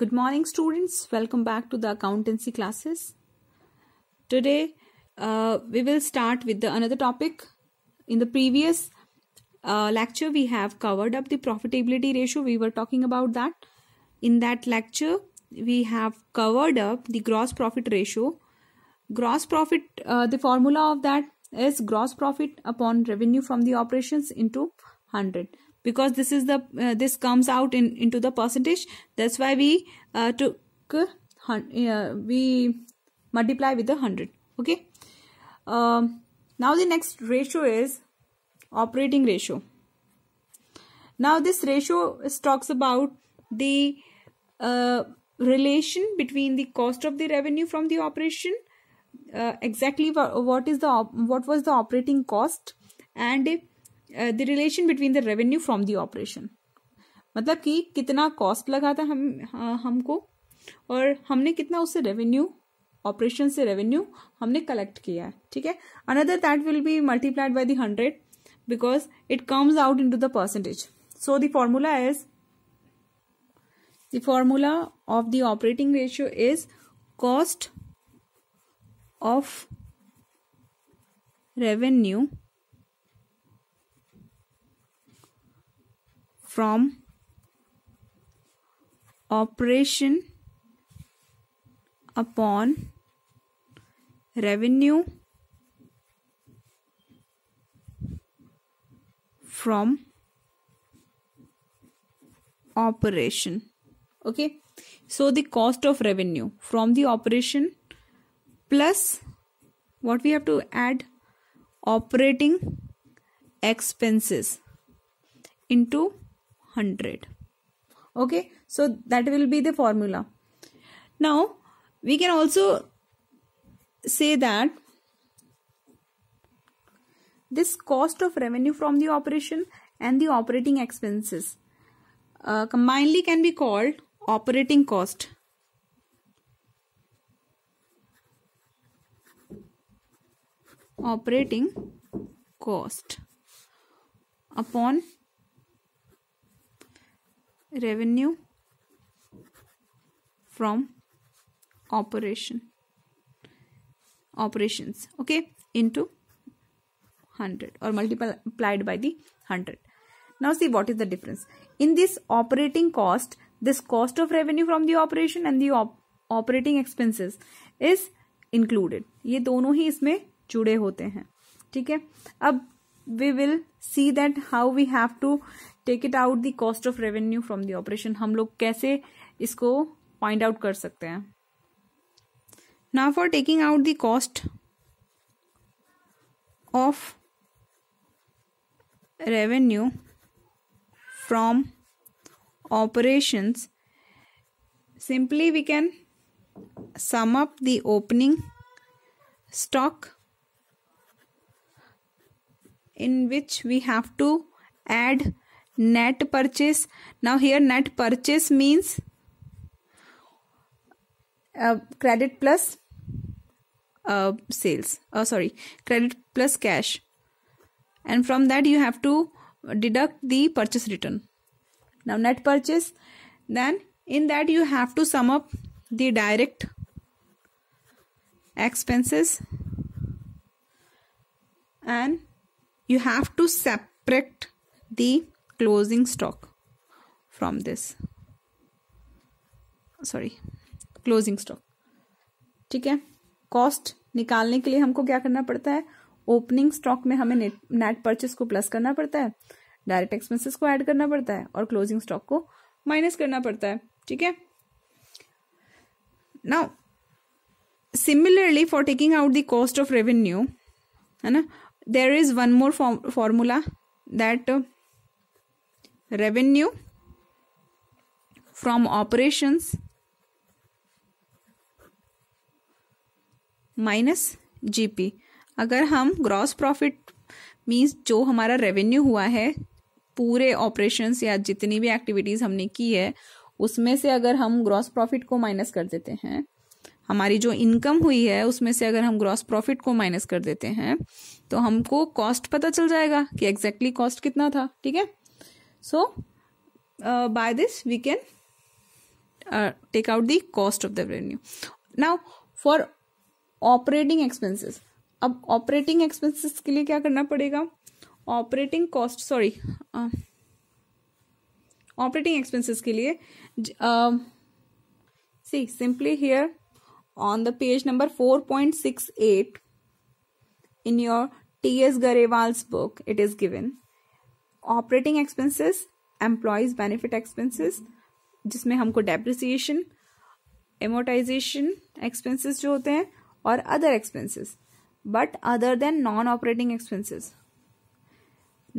Good morning students. Welcome back to the accountancy classes. Today uh, we will start with the another topic. In the previous uh, lecture we have covered up the profitability ratio. We were talking about that. In that lecture we have covered up the gross profit ratio. Gross profit, uh, the formula of that is gross profit upon revenue from the operations into 100 because this is the uh, this comes out in into the percentage that's why we uh, took uh, we multiply with the 100 okay um, now the next ratio is operating ratio now this ratio is, talks about the uh, relation between the cost of the revenue from the operation uh, exactly what is the what was the operating cost and the relation between the revenue from the operation मतलब कि कितना cost लगा था हम हाँ, हमको और हमने कितना उससे रेवेन्यू ऑपरेशन से रेवेन्यू हमने कलेक्ट किया है ठीक है another that will be multiplied by the hundred because it comes out into the percentage so the formula is the formula of the operating ratio is cost of revenue from operation upon revenue from operation okay so the cost of revenue from the operation plus what we have to add operating expenses into 100 okay so that will be the formula now we can also say that this cost of revenue from the operation and the operating expenses uh, combinedly can be called operating cost operating cost upon revenue from operation operations okay into 100 or multiplied by the 100 now see what is the difference in this operating cost this cost of revenue from the operation and the op operating expenses is included ये दोनों ही इसमें जुड़े होते हैं ठीक है अब we will see that how we have to take it out the cost of revenue from the operation हम लोग कैसे इसको पॉइंट आउट कर सकते हैं now for taking out the cost of revenue from operation simply we can sum up the opening stock in which we have to add net purchase now here net purchase means uh, credit plus uh, sales oh sorry credit plus cash and from that you have to deduct the purchase return now net purchase then in that you have to sum up the direct expenses and you have to separate the closing stock from this sorry closing stock ठीक है cost निकालने के लिए हमको क्या करना पड़ता है ओपनिंग स्टॉक में हमें नेट परचेस को प्लस करना पड़ता है डायरेक्ट एक्सपेंसेस को ऐड करना पड़ता है और क्लोजिंग स्टॉक को माइनस करना पड़ता है ठीक है now similarly for taking out the cost of revenue है ना there is one more formula that revenue from operations minus GP अगर हम ग्रॉस प्रॉफिट मीन्स जो हमारा रेवेन्यू हुआ है पूरे ऑपरेशंस या जितनी भी एक्टिविटीज़ हमने की है उसमें से अगर हम ग्रॉस प्रॉफिट को माइनस कर देते हैं हमारी जो इनकम हुई है उसमें से अगर हम ग्रॉस प्रॉफिट को माइनस कर देते हैं तो हमको कॉस्ट पता चल जाएगा कि एग्जैक्टली exactly कॉस्ट कितना था ठीक है so uh, by this we can uh, take out the cost of the revenue now for operating expenses अब ऑपरेटिंग एक्सपेंसेस के लिए क्या करना पड़ेगा operating cost sorry operating expenses के लिए see simply here on the page number 4.68 in your T.S. Gareval's book, it is given operating expenses employees benefit expenses जिसमें हमको डेप्रिसिएशन एमोटाइजेशन एक्सपेंसेस जो होते हैं और other expenses but other than non operating expenses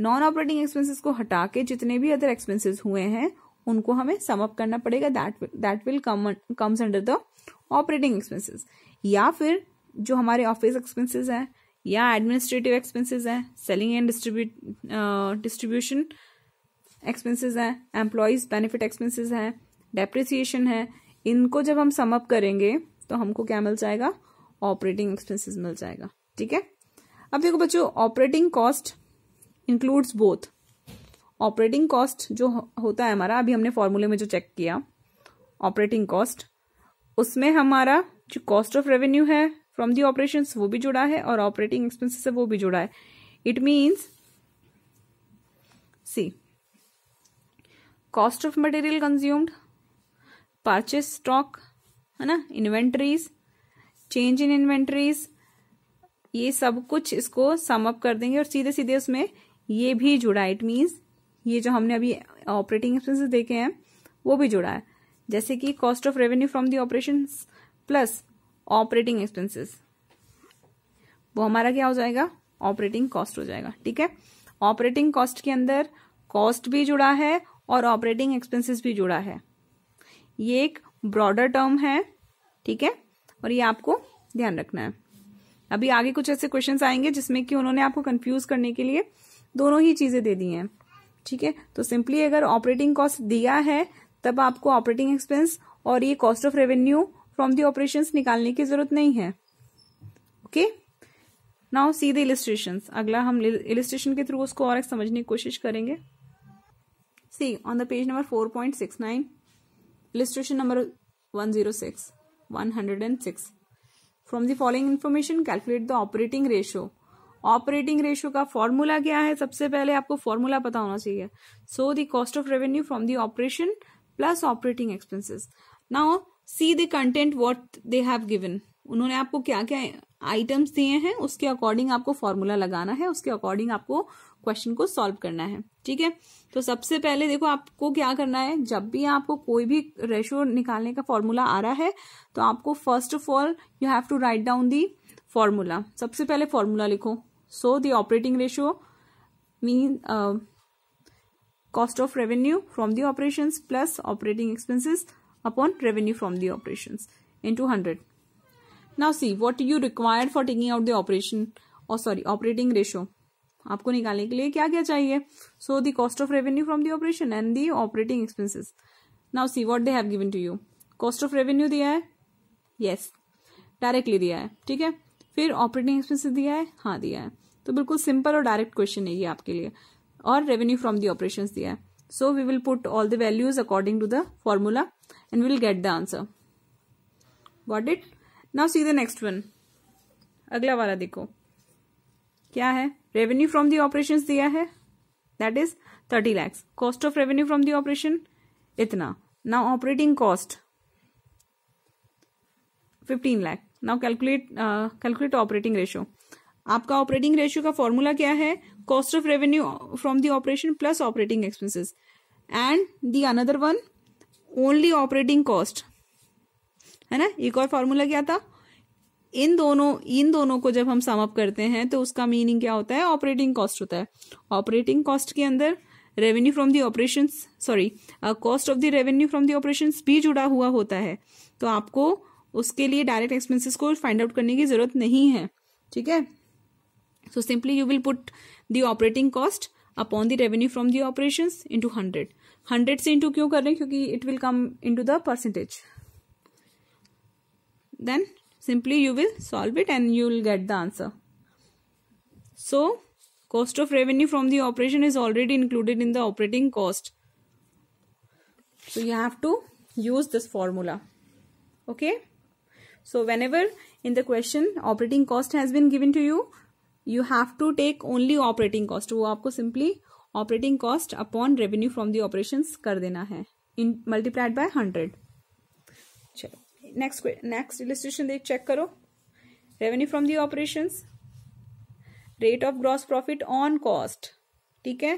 non operating expenses को हटा के जितने भी अदर एक्सपेंसेस हुए हैं उनको हमें सम अप करना पड़ेगा that that will come comes under the operating expenses या फिर जो हमारे ऑफिस एक्सपेंसेस हैं या एडमिनिस्ट्रेटिव एक्सपेंसेस हैं selling and distribute distribution expenses हैं एम्प्लॉयज बेनिफिट एक्सपेंसेस हैं डेप्रिसिएशन है इनको जब हम समअप करेंगे तो हमको क्या मिल जाएगा ऑपरेटिंग एक्सपेंसेस मिल जाएगा ठीक है अब देखो बच्चों operating cost includes both operating cost जो होता है हमारा अभी हमने फॉर्मूले में जो चेक किया ऑपरेटिंग कॉस्ट उसमें हमारा जो कॉस्ट ऑफ रेवेन्यू है फ्रॉम दी ऑपरेशन वो भी जुड़ा है और ऑपरेटिंग एक्सपेंसिस से वो भी जुड़ा है it means see cost of material consumed purchase stock है ना इन्वेंट्रीज चेंज इन इन्वेंट्रीज ये सब कुछ इसको सम अप कर देंगे और सीधे सीधे उसमें ये भी जुड़ा है इट मीन्स ये जो हमने अभी ऑपरेटिंग एक्सपेंसेस देखे हैं वो भी जुड़ा है जैसे कि cost of revenue from the operation plus operating expenses वो हमारा क्या हो जाएगा ऑपरेटिंग कॉस्ट हो जाएगा ठीक है ऑपरेटिंग कॉस्ट के अंदर कॉस्ट भी जुड़ा है और ऑपरेटिंग एक्सपेंसेस भी जुड़ा है ये एक ब्रॉडर टर्म है ठीक है और ये आपको ध्यान रखना है अभी आगे कुछ ऐसे क्वेश्चंस आएंगे जिसमें कि उन्होंने आपको कंफ्यूज करने के लिए दोनों ही चीजें दे दी हैं ठीक है तो सिंपली अगर ऑपरेटिंग कॉस्ट दिया है तब आपको ऑपरेटिंग एक्सपेंस और ये cost of revenue from the operation निकालने की जरूरत नहीं है okay now see the illustration अगला हम इलिस्ट्रेशन के थ्रू उसको और एक समझने की कोशिश करेंगे see on the page number four point six nine illustration number one zero six one hundred and six from the following information calculate the operating ratio operating ratio का फॉर्मूला क्या है सबसे पहले आपको फॉर्मूला पता होना चाहिए so the cost of revenue from the operation plus operating expenses now see the content what they have given उन्होंने आपको क्या क्या आइटम्स दिए हैं उसके अकॉर्डिंग आपको फॉर्मूला लगाना है उसके अकॉर्डिंग आपको क्वेश्चन को सॉल्व करना है ठीक है तो सबसे पहले देखो आपको क्या करना है जब भी आपको कोई भी रेशो निकालने का फॉर्मूला आ रहा है तो आपको first of all you have to write down the formula सबसे पहले फॉर्मूला लिखो so the operating ratio mean cost of revenue from the operation plus operating expenses upon revenue from the operations into 100. Now see what you required for taking out the operation or sorry operating ratio. आपको निकालने के लिए क्या क्या चाहिए so the cost of revenue from the operation and the operating expenses now see what they have given to you cost of revenue दिया है yes yes. Directly दिया है ठीक है फिर ऑपरेटिंग एक्सपेंसेस दिया है हाँ दिया है तो बिल्कुल सिंपल और डायरेक्ट क्वेश्चन है ये आपके लिए और रेवेन्यू फ्रॉम दी ऑपरेशन दिया है so we will put all the values according to the formula and we'll get the answer. Got it? Now see the next one. अगला dekho देखो क्या है रेवेन्यू फ्रॉम operations diya दिया है that is thirty lakhs cost of revenue from operation itna इतना now operating cost fifteen lakh now calculate calculate operating uh, ratio आपका operating ratio का formula क्या है cost of revenue from the operation plus operating expenses and the another one only operating cost है ना एक और formula क्या था इन दोनों इन दोनों को जब हम सम अप करते हैं तो उसका मीनिंग क्या होता है ऑपरेटिंग कॉस्ट होता है ऑपरेटिंग कॉस्ट के अंदर revenue from the operation sorry cost of the revenue from the operation भी जुड़ा हुआ होता है तो आपको उसके लिए डायरेक्ट एक्सपेंसेस को फाइंड आउट करने की जरूरत नहीं है ठीक है so simply you will put the operating cost Upon the revenue from the operations into hundred hundred into. Into क्यों कर रहे हैं क्योंकि it will come into the percentage simply you will solve it and you will get the answer so cost of revenue from the operation is already included in the operating cost so you have to use this formula okay so whenever in the question operating cost has been given to you you have to take only operating cost वो आपको simply operating cost upon revenue from the operation कर देना है in multiplied by hundred चलो next next illustration देख check करो revenue from the operation rate of gross profit on cost ठीक है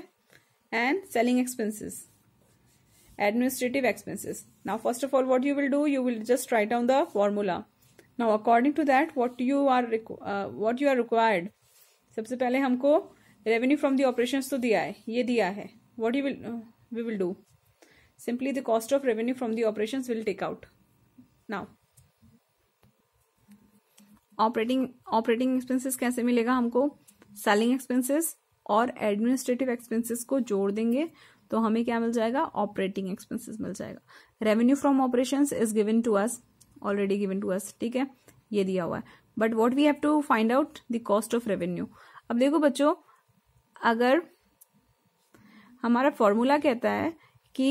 and selling expenses administrative expenses now first of all what you will do you will just write down the formula now according to that what you are what you are required सबसे पहले हमको revenue from the operation तो दिया है ये दिया है what you will we will do simply the cost of revenue from the operation will take out now operating operating expenses कैसे मिलेगा हमको सेलिंग एक्सपेंसेस और एडमिनिस्ट्रेटिव एक्सपेंसेस को जोड़ देंगे तो हमें क्या मिल जाएगा ऑपरेटिंग एक्सपेंसेस मिल जाएगा revenue from operation is given to us already given to us ठीक है ये दिया हुआ है but what we have to find out the cost of revenue अब देखो बच्चों अगर हमारा फॉर्मूला कहता है कि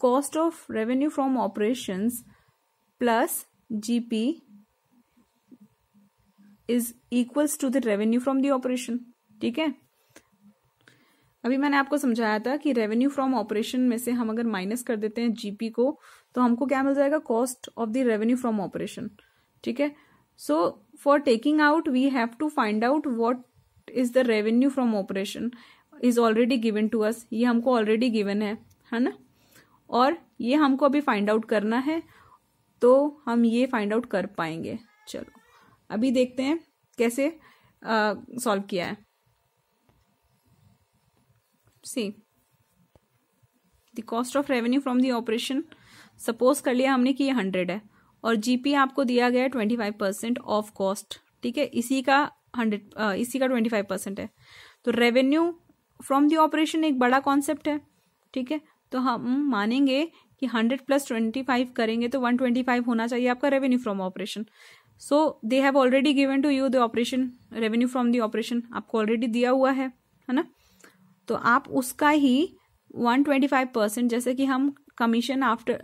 cost of revenue from operations plus GP is equals to the revenue from the operation ठीक है अभी मैंने आपको समझाया था कि रेवेन्यू फ्रॉम ऑपरेशन में से हम अगर माइनस कर देते हैं जीपी को तो हमको क्या मिल जाएगा cost of the revenue from operation ठीक है सो for taking out we have to find out what is the revenue from operation is already given to us ये हमको already given है है ना और ये हमको अभी फाइंड आउट करना है तो हम ये फाइंड आउट कर पाएंगे चलो अभी देखते हैं कैसे सॉल्व किया है see the cost of revenue from the operation suppose कर लिया हमने कि ये हंड्रेड है और जीपी आपको दिया गया twenty five percent of cost ठीक है इसी का हंड्रेड इसी का ट्वेंटी फाइव परसेंट है तो रेवेन्यू फ्रॉम द ऑपरेशन एक बड़ा कॉन्सेप्ट है ठीक है तो हम मानेंगे कि हंड्रेड प्लस ट्वेंटी फाइव करेंगे तो वन ट्वेंटी फाइव होना चाहिए आपका revenue from operation so they have already given to you the operation revenue from the operation आपको ऑलरेडी दिया हुआ है है ना तो आप उसका ही वन ट्वेंटी फाइव परसेंट जैसे कि हम कमीशन आफ्टर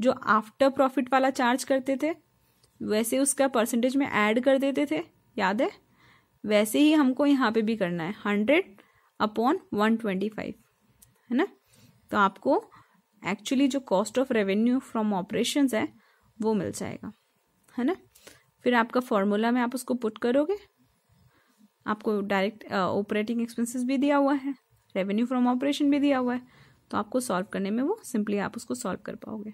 जो आफ्टर प्रॉफिट वाला चार्ज करते थे वैसे उसका परसेंटेज में ऐड कर देते थे याद है वैसे ही हमको यहाँ पे भी करना है hundred upon one twenty five है ना तो आपको एक्चुअली जो cost of revenue from operation है वो मिल जाएगा है ना फिर आपका फॉर्मूला में आप उसको पुट करोगे आपको डायरेक्ट ऑपरेटिंग एक्सपेंसेस भी दिया हुआ है रेवेन्यू फ्रॉम ऑपरेशन भी दिया हुआ है तो आपको सॉल्व करने में वो सिंपली आप उसको सॉल्व कर पाओगे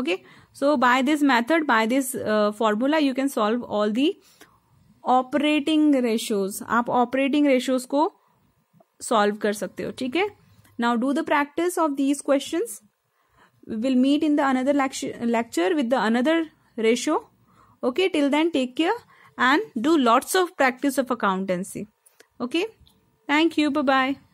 okay so by this method by this uh, formula you can solve all the operating ratios aap operating ratios ko solve kar sakte now do the practice of these questions we will meet in the another lecture with the another ratio okay till then take care and do lots of practice of accountancy okay thank you bye bye